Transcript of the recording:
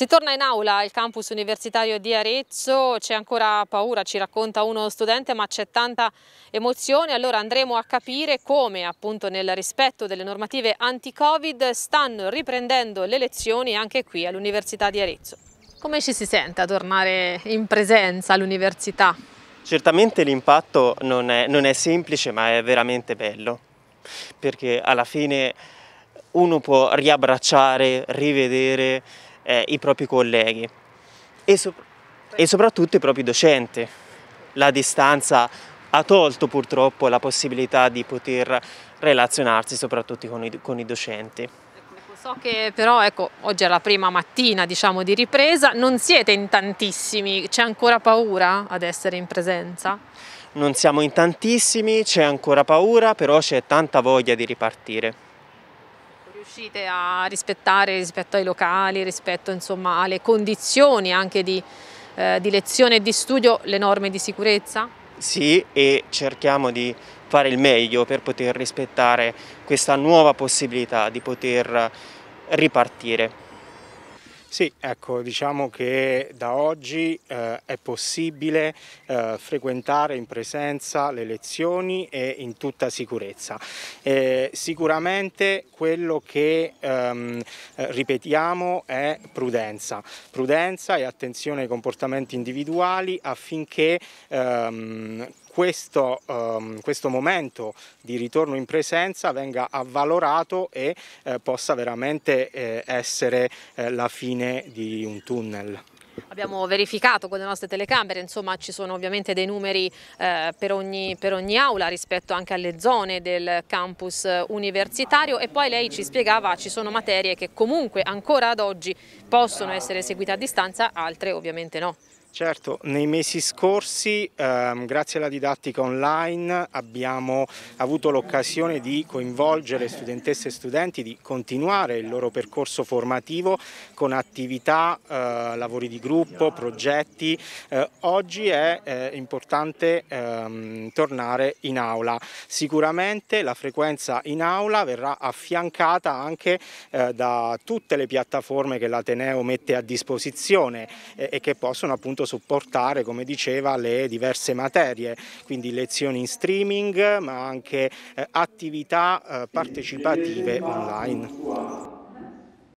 Si torna in aula al campus universitario di Arezzo, c'è ancora paura, ci racconta uno studente, ma c'è tanta emozione, allora andremo a capire come appunto nel rispetto delle normative anti-Covid stanno riprendendo le lezioni anche qui all'Università di Arezzo. Come ci si sente a tornare in presenza all'università? Certamente l'impatto non, non è semplice ma è veramente bello perché alla fine uno può riabbracciare, rivedere eh, i propri colleghi e, so e soprattutto i propri docenti. La distanza ha tolto purtroppo la possibilità di poter relazionarsi soprattutto con i, con i docenti. So che però ecco, oggi è la prima mattina diciamo, di ripresa, non siete in tantissimi, c'è ancora paura ad essere in presenza? Non siamo in tantissimi, c'è ancora paura, però c'è tanta voglia di ripartire riuscite a rispettare rispetto ai locali, rispetto insomma, alle condizioni anche di, eh, di lezione e di studio, le norme di sicurezza? Sì, e cerchiamo di fare il meglio per poter rispettare questa nuova possibilità di poter ripartire. Sì, ecco, diciamo che da oggi eh, è possibile eh, frequentare in presenza le lezioni e in tutta sicurezza. Eh, sicuramente quello che ehm, eh, ripetiamo è prudenza, prudenza e attenzione ai comportamenti individuali affinché ehm, questo, um, questo, momento di ritorno in presenza venga avvalorato e eh, possa veramente eh, essere eh, la fine di un tunnel. Abbiamo verificato con le nostre telecamere, insomma ci sono ovviamente dei numeri eh, per, ogni, per, ogni, aula rispetto anche alle zone del campus universitario e poi lei ci spiegava ci sono materie che comunque ancora ad oggi possono essere eseguite a distanza, altre ovviamente no. Certo, nei mesi scorsi, ehm, grazie alla didattica online, abbiamo avuto l'occasione di coinvolgere studentesse e studenti, di continuare il loro percorso formativo con attività, eh, lavori di gruppo, progetti. Eh, oggi è eh, importante ehm, tornare in aula. Sicuramente la frequenza in aula verrà affiancata anche eh, da tutte le piattaforme che l'Ateneo mette a disposizione eh, e che possono appunto dovuto supportare, come diceva, le diverse materie, quindi lezioni in streaming ma anche eh, attività eh, partecipative online.